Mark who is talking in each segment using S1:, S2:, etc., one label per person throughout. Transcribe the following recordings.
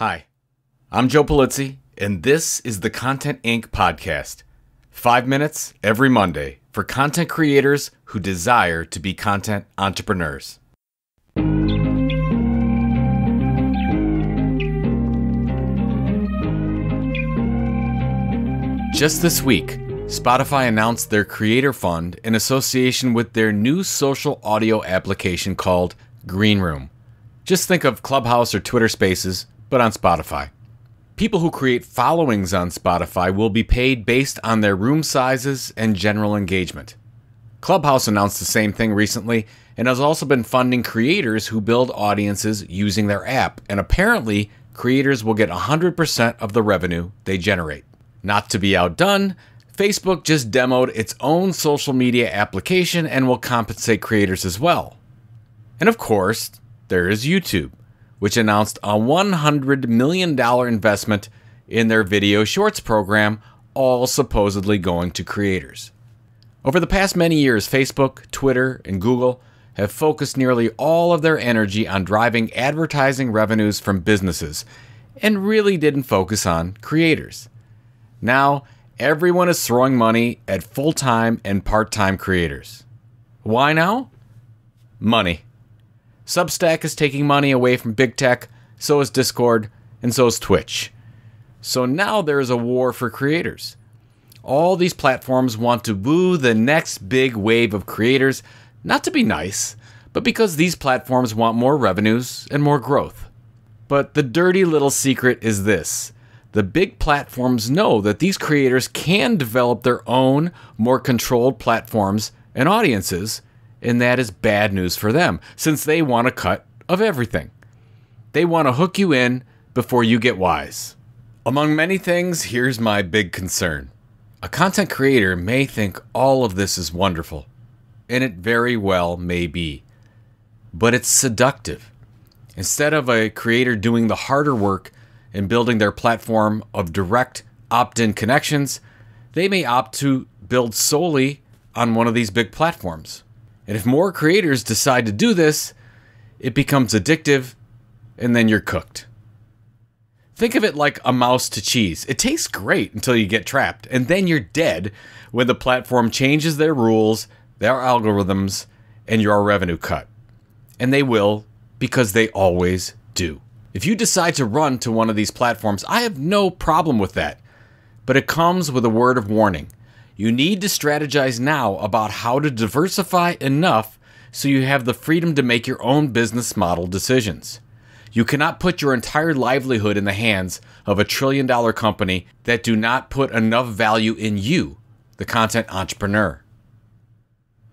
S1: Hi, I'm Joe Polizzi, and this is the Content Inc. podcast. Five minutes every Monday for content creators who desire to be content entrepreneurs. Just this week, Spotify announced their Creator Fund in association with their new social audio application called Green Room. Just think of Clubhouse or Twitter Spaces, but on Spotify. People who create followings on Spotify will be paid based on their room sizes and general engagement. Clubhouse announced the same thing recently and has also been funding creators who build audiences using their app, and apparently, creators will get 100% of the revenue they generate. Not to be outdone, Facebook just demoed its own social media application and will compensate creators as well. And of course, there is YouTube which announced a $100 million investment in their video shorts program, all supposedly going to creators. Over the past many years, Facebook, Twitter, and Google have focused nearly all of their energy on driving advertising revenues from businesses and really didn't focus on creators. Now, everyone is throwing money at full time and part time creators. Why now? Money. Substack is taking money away from big tech, so is Discord, and so is Twitch. So now there is a war for creators. All these platforms want to woo the next big wave of creators, not to be nice, but because these platforms want more revenues and more growth. But the dirty little secret is this the big platforms know that these creators can develop their own, more controlled platforms and audiences and that is bad news for them since they want a cut of everything. They want to hook you in before you get wise. Among many things, here's my big concern. A content creator may think all of this is wonderful, and it very well may be, but it's seductive. Instead of a creator doing the harder work and building their platform of direct opt in connections, they may opt to build solely on one of these big platforms. And if more creators decide to do this, it becomes addictive, and then you're cooked. Think of it like a mouse to cheese. It tastes great until you get trapped, and then you're dead when the platform changes their rules, their algorithms, and your revenue cut. And they will because they always do. If you decide to run to one of these platforms, I have no problem with that, but it comes with a word of warning. You need to strategize now about how to diversify enough so you have the freedom to make your own business model decisions. You cannot put your entire livelihood in the hands of a trillion dollar company that do not put enough value in you, the content entrepreneur.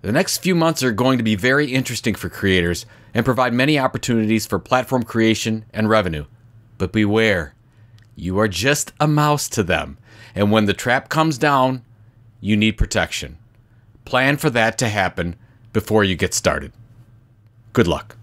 S1: The next few months are going to be very interesting for creators and provide many opportunities for platform creation and revenue. But beware, you are just a mouse to them. And when the trap comes down, you need protection. Plan for that to happen before you get started. Good luck.